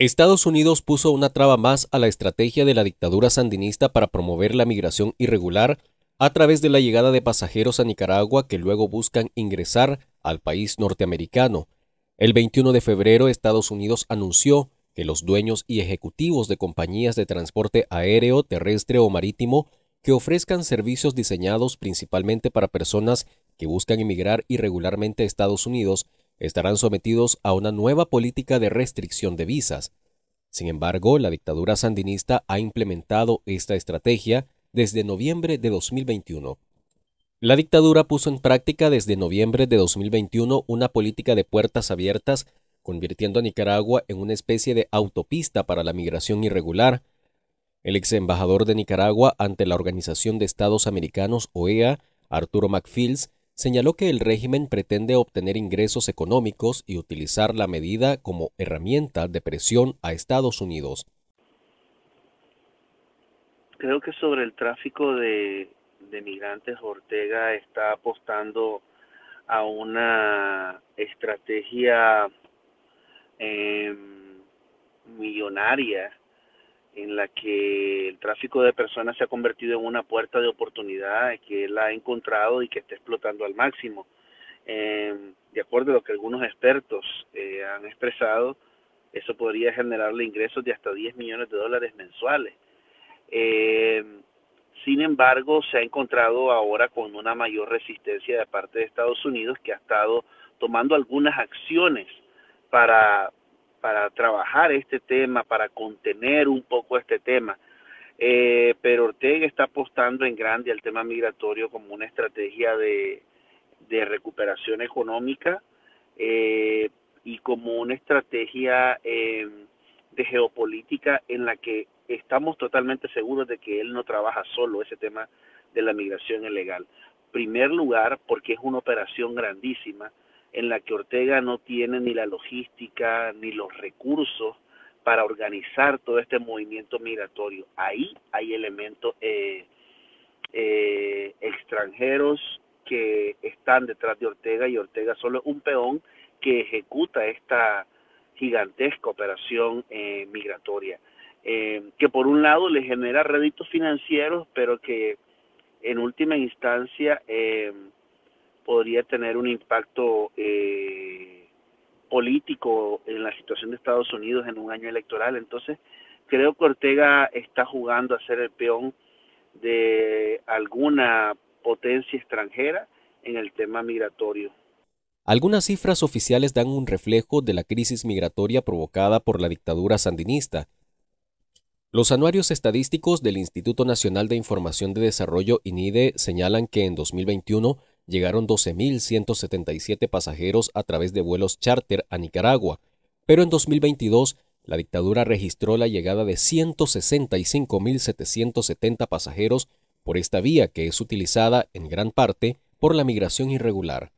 Estados Unidos puso una traba más a la estrategia de la dictadura sandinista para promover la migración irregular a través de la llegada de pasajeros a Nicaragua que luego buscan ingresar al país norteamericano. El 21 de febrero Estados Unidos anunció que los dueños y ejecutivos de compañías de transporte aéreo, terrestre o marítimo que ofrezcan servicios diseñados principalmente para personas que buscan emigrar irregularmente a Estados Unidos estarán sometidos a una nueva política de restricción de visas. Sin embargo, la dictadura sandinista ha implementado esta estrategia desde noviembre de 2021. La dictadura puso en práctica desde noviembre de 2021 una política de puertas abiertas, convirtiendo a Nicaragua en una especie de autopista para la migración irregular. El ex embajador de Nicaragua ante la Organización de Estados Americanos, OEA, Arturo McFields, señaló que el régimen pretende obtener ingresos económicos y utilizar la medida como herramienta de presión a Estados Unidos. Creo que sobre el tráfico de, migrantes Ortega está apostando a una estrategia em, millonaria en la que el tráfico de personas se ha convertido en una puerta de oportunidad que él ha encontrado y que está explotando al máximo. Em, de acuerdo a lo que algunos expertos eh, han expresado, eso podría generarle ingresos de hasta 10 millones de dólares mensuales. Em, sin embargo, se ha encontrado ahora con una mayor resistencia de parte de Estados Unidos, que ha estado tomando algunas acciones para para trabajar este tema, para contener un poco este tema. Eh, pero Ortega está apostando en grande al tema migratorio como una estrategia de, recuperación económica eh, y como una estrategia em, de geopolítica en la que estamos totalmente seguros de que él no trabaja solo ese tema de la migración ilegal. En primer lugar, porque es una operación grandísima en la que Ortega no tiene ni la logística ni los recursos para organizar todo este movimiento migratorio. Ahí hay elementos eh, eh, extranjeros que están detrás de Ortega y Ortega solo es un peón que ejecuta esta gigantesca operación eh, migratoria, que por un lado le genera réditos financieros, pero que en última instancia podría tener un impacto eh, político en la situación de Estados Unidos en un año electoral. Entonces, creo que Ortega está jugando a ser el peón de alguna potencia extranjera en el tema migratorio. Algunas cifras oficiales dan un reflejo de la crisis migratoria provocada por la dictadura sandinista. Los anuarios estadísticos del Instituto Nacional de Información de Desarrollo INIDE señalan que en 2021 llegaron 12.177 pasajeros a través de vuelos charter a Nicaragua, pero en 2022 la dictadura registró la llegada de 165.770 pasajeros por esta vía que es utilizada en gran parte por la migración irregular.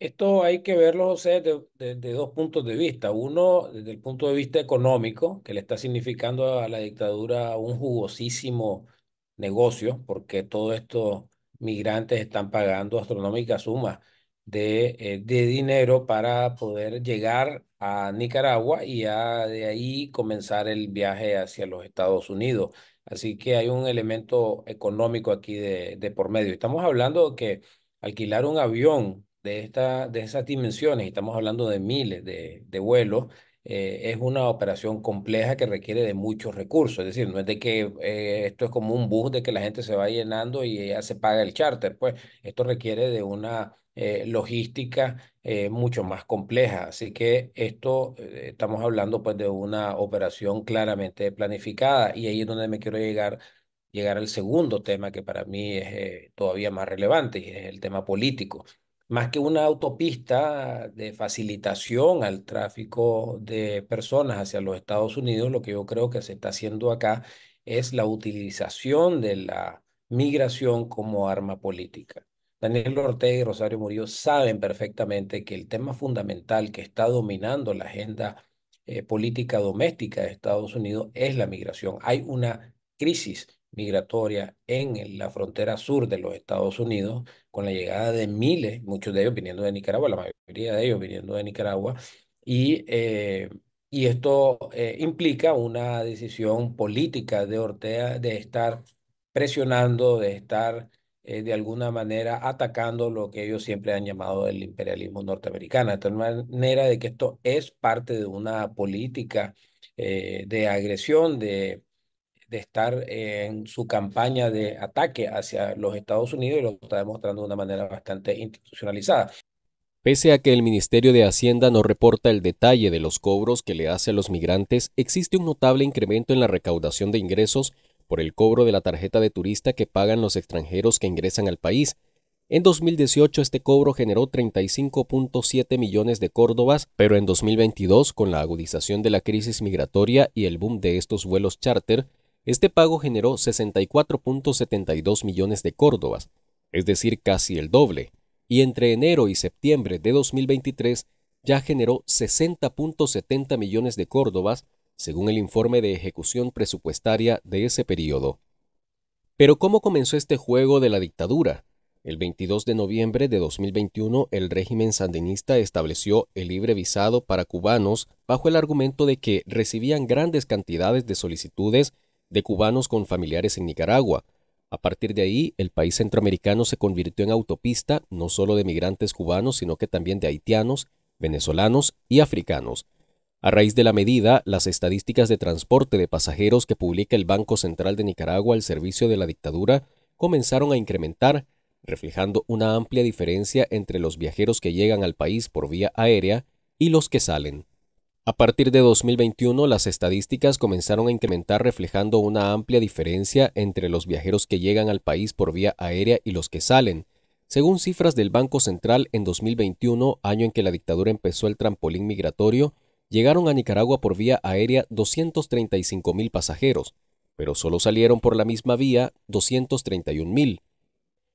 Esto hay que verlo, José, desde dos puntos de vista. Uno, desde el punto de vista económico, que le está significando a la dictadura un jugosísimo negocio, porque todo esto migrantes están pagando astronómicas sumas eh, de, dinero para poder llegar a Nicaragua y de ahí comenzar el viaje hacia los Estados Unidos. Así que hay un elemento económico aquí de, por medio. Estamos hablando que alquilar un avión de, esta, de esas dimensiones, estamos hablando de miles de, de vuelos, eh, es una operación compleja que requiere de muchos recursos. Es decir, no es de que eh, esto es como un bus de que la gente se va llenando y ya se paga el charter. Pues esto requiere de una eh, logística mucho más compleja. Así que esto estamos hablando pues de una operación claramente planificada y ahí es donde me quiero llegar llegar al segundo tema que para mí es todavía más relevante y es el tema político más que una autopista de facilitación al tráfico de personas hacia los Estados Unidos, lo que yo creo que se está haciendo acá es la utilización de la migración como arma política. Daniel Ortega y Rosario Murillo saben perfectamente que el tema fundamental que está dominando la agenda eh, política doméstica de Estados Unidos es la migración. Hay una crisis migratoria en la frontera sur de los Estados Unidos, con la llegada de miles, muchos de ellos viniendo de Nicaragua, la mayoría de ellos viniendo de Nicaragua, y, eh, y esto eh, implica una decisión política de Ortega de estar presionando, de estar eh, de alguna manera atacando lo que ellos siempre han llamado el imperialismo norteamericano, de tal manera de que esto es parte de una política de agresión, de de estar en su campaña de ataque hacia los Estados Unidos y lo está demostrando de una manera bastante institucionalizada. Pese a que el Ministerio de Hacienda no reporta el detalle de los cobros que le hace a los migrantes, existe un notable incremento en la recaudación de ingresos por el cobro de la tarjeta de turista que pagan los extranjeros que ingresan al país. En 2018 este cobro generó 35.7 millones de córdobas, pero en 2022, con la agudización de la crisis migratoria y el boom de estos vuelos charter, este pago generó 64.72 millones de córdobas, es decir, casi el doble, y entre enero y septiembre de 2023 ya generó 60.70 millones de córdobas, según el informe de ejecución presupuestaria de ese periodo. Pero ¿cómo comenzó este juego de la dictadura? El 22 de noviembre de 2021 el régimen sandinista estableció el libre visado para cubanos bajo el argumento de que recibían grandes cantidades de solicitudes de cubanos con familiares en Nicaragua. A partir de ahí, el país centroamericano se convirtió en autopista no solo de migrantes cubanos, sino que también de haitianos, venezolanos y africanos. A raíz de la medida, las estadísticas de transporte de pasajeros que publica el Banco Central de Nicaragua al servicio de la dictadura comenzaron a incrementar, reflejando una amplia diferencia entre los viajeros que llegan al país por vía aérea y los que salen. A partir de 2021, las estadísticas comenzaron a incrementar reflejando una amplia diferencia entre los viajeros que llegan al país por vía aérea y los que salen. Según cifras del Banco Central, en 2021, año en que la dictadura empezó el trampolín migratorio, llegaron a Nicaragua por vía aérea 235 mil pasajeros, pero solo salieron por la misma vía 231.000.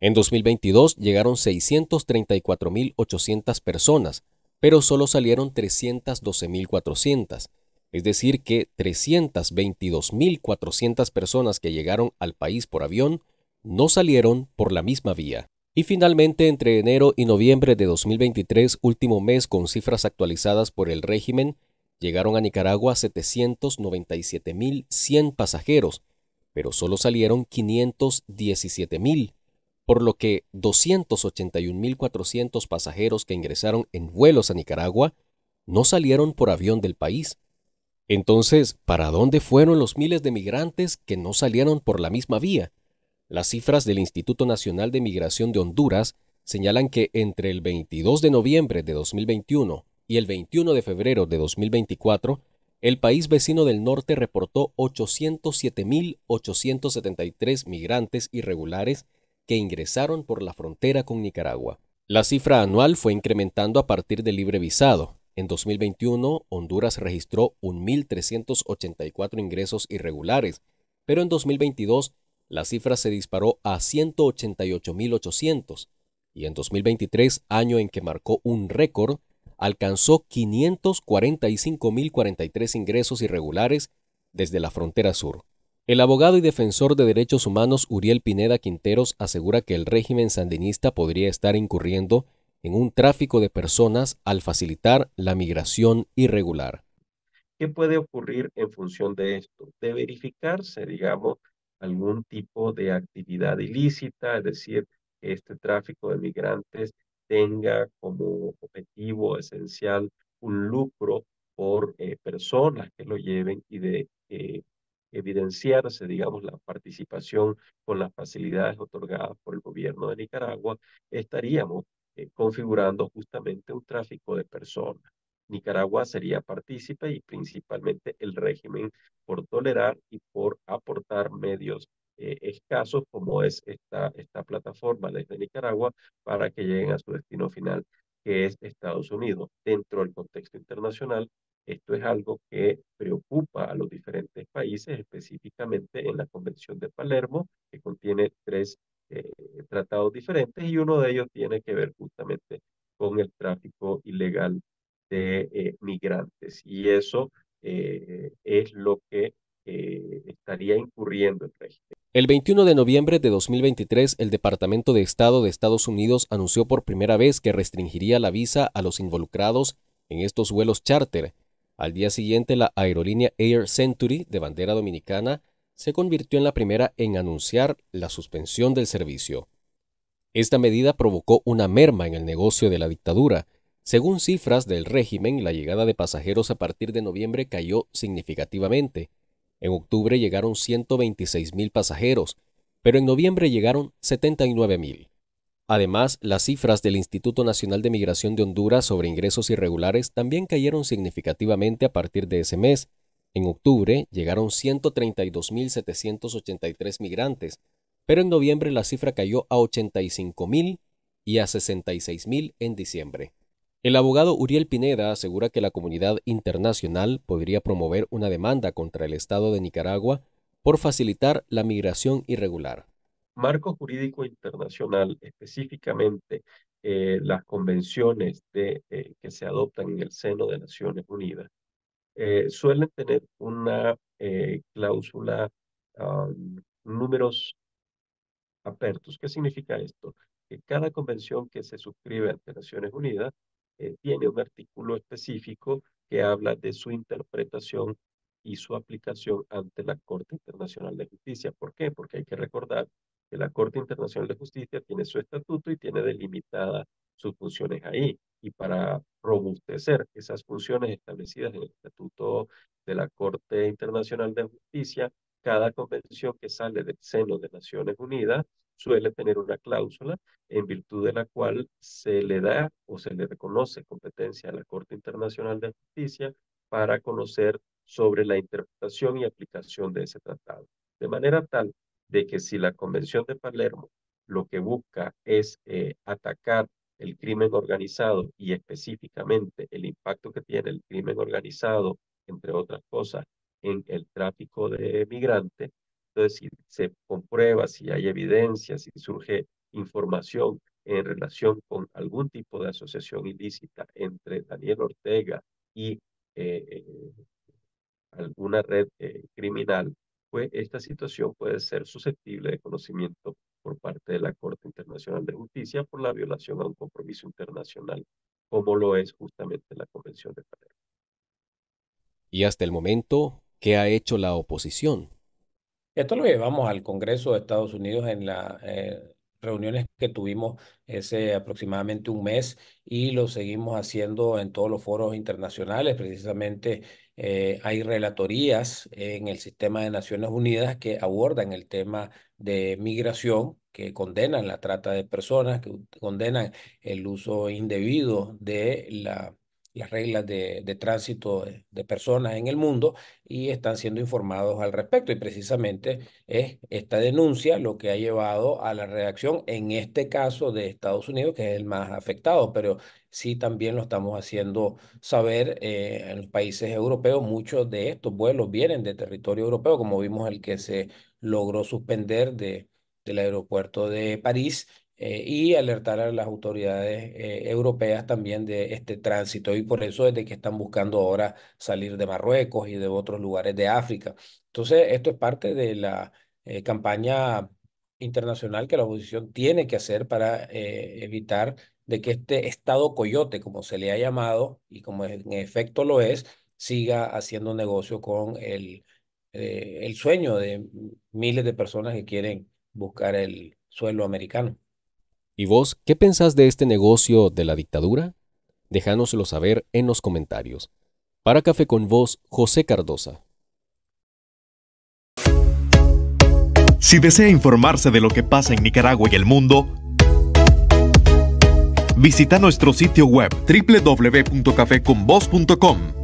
En 2022 llegaron 634.800 personas, pero solo salieron 312.400, es decir que 322.400 personas que llegaron al país por avión no salieron por la misma vía. Y finalmente, entre enero y noviembre de 2023, último mes con cifras actualizadas por el régimen, llegaron a Nicaragua 797.100 pasajeros, pero solo salieron 517.000, por lo que 281.400 pasajeros que ingresaron en vuelos a Nicaragua no salieron por avión del país. Entonces, ¿para dónde fueron los miles de migrantes que no salieron por la misma vía? Las cifras del Instituto Nacional de Migración de Honduras señalan que entre el 22 de noviembre de 2021 y el 21 de febrero de 2024, el país vecino del norte reportó 807.873 migrantes irregulares que ingresaron por la frontera con Nicaragua. La cifra anual fue incrementando a partir del libre visado. En 2021, Honduras registró 1.384 ingresos irregulares, pero en 2022 la cifra se disparó a 188.800 y en 2023, año en que marcó un récord, alcanzó 545.043 ingresos irregulares desde la frontera sur. El abogado y defensor de derechos humanos Uriel Pineda Quinteros asegura que el régimen sandinista podría estar incurriendo en un tráfico de personas al facilitar la migración irregular. ¿Qué puede ocurrir en función de esto? De verificarse, digamos, algún tipo de actividad ilícita, es decir, que este tráfico de migrantes tenga como objetivo esencial un lucro por eh, personas que lo lleven y de eh, evidenciarse, digamos, la participación con las facilidades otorgadas por el gobierno de Nicaragua, estaríamos eh, configurando justamente un tráfico de personas. Nicaragua sería partícipe y principalmente el régimen por tolerar y por aportar medios eh, escasos como es esta, esta plataforma desde Nicaragua para que lleguen a su destino final, que es Estados Unidos. Dentro del contexto internacional, esto es algo que preocupa a los diferentes países, específicamente en la Convención de Palermo, que contiene tres eh, tratados diferentes y uno de ellos tiene que ver justamente con el tráfico ilegal de eh, migrantes. Y eso eh, es lo que estaría incurriendo el régimen. El 21 de noviembre de 2023, el Departamento de Estado de Estados Unidos anunció por primera vez que restringiría la visa a los involucrados en estos vuelos chárter. Al día siguiente, la aerolínea Air Century, de bandera dominicana, se convirtió en la primera en anunciar la suspensión del servicio. Esta medida provocó una merma en el negocio de la dictadura. Según cifras del régimen, la llegada de pasajeros a partir de noviembre cayó significativamente. En octubre llegaron 126.000 pasajeros, pero en noviembre llegaron 79.000. Además, las cifras del Instituto Nacional de Migración de Honduras sobre ingresos irregulares también cayeron significativamente a partir de ese mes. En octubre llegaron 132.783 migrantes, pero en noviembre la cifra cayó a 85.000 y a 66.000 en diciembre. El abogado Uriel Pineda asegura que la comunidad internacional podría promover una demanda contra el Estado de Nicaragua por facilitar la migración irregular marco jurídico internacional, específicamente eh, las convenciones eh, que se adoptan en el seno de Naciones Unidas, eh, suelen tener una cláusula, números apertos. ¿Qué significa esto? Que cada convención que se suscribe ante Naciones Unidas tiene un artículo específico que habla de su interpretación y su aplicación ante la Corte Internacional de Justicia. ¿Por qué? Porque hay que recordar que la Corte Internacional de Justicia tiene su estatuto y tiene delimitadas sus funciones ahí. Y para robustecer esas funciones establecidas en el Estatuto de la Corte Internacional de Justicia, cada convención que sale del seno de Naciones Unidas suele tener una cláusula en virtud de la cual se le da o se le reconoce competencia a la Corte Internacional de Justicia para conocer sobre la interpretación y aplicación de ese tratado. De manera tal de que si la Convención de Palermo lo que busca es eh, atacar el crimen organizado y específicamente el impacto que tiene el crimen organizado, entre otras cosas, en el tráfico de migrantes. Entonces, si se comprueba, si hay evidencia, si surge información en relación con algún tipo de asociación ilícita entre Daniel Ortega y eh, eh, alguna red criminal, pues esta situación puede ser susceptible de conocimiento por parte de la Corte Internacional de Justicia por la violación a un compromiso internacional, como lo es justamente la Convención de Palermo. Y hasta el momento, ¿qué ha hecho la oposición? Esto lo llevamos al Congreso de Estados Unidos en las eh, reuniones que tuvimos ese aproximadamente un mes y lo seguimos haciendo en todos los foros internacionales, precisamente eh, hay relatorías en el sistema de Naciones Unidas que abordan el tema de migración, que condenan la trata de personas, que condenan el uso indebido de la las reglas de, tránsito de, personas en el mundo y están siendo informados al respecto. Y precisamente es esta denuncia lo que ha llevado a la reacción en este caso de Estados Unidos, que es el más afectado, pero sí también lo estamos haciendo saber eh, en los países europeos. Muchos de estos vuelos vienen de territorio europeo, como vimos el que se logró suspender de, del aeropuerto de París eh, y alertar a las autoridades eh, europeas también de este tránsito. Y por eso es de que están buscando ahora salir de Marruecos y de otros lugares de África. Entonces, esto es parte de la eh, campaña internacional que la oposición tiene que hacer para evitar de que este estado coyote, como se le ha llamado y como en efecto lo es, siga haciendo negocio con el, el sueño de miles de personas que quieren buscar el suelo americano. ¿Y vos qué pensás de este negocio de la dictadura? Déjanoslo saber en los comentarios. Para Café con Vos, José Cardosa. Si desea informarse de lo que pasa en Nicaragua y el mundo, visita nuestro sitio web www.cafeconvoz.com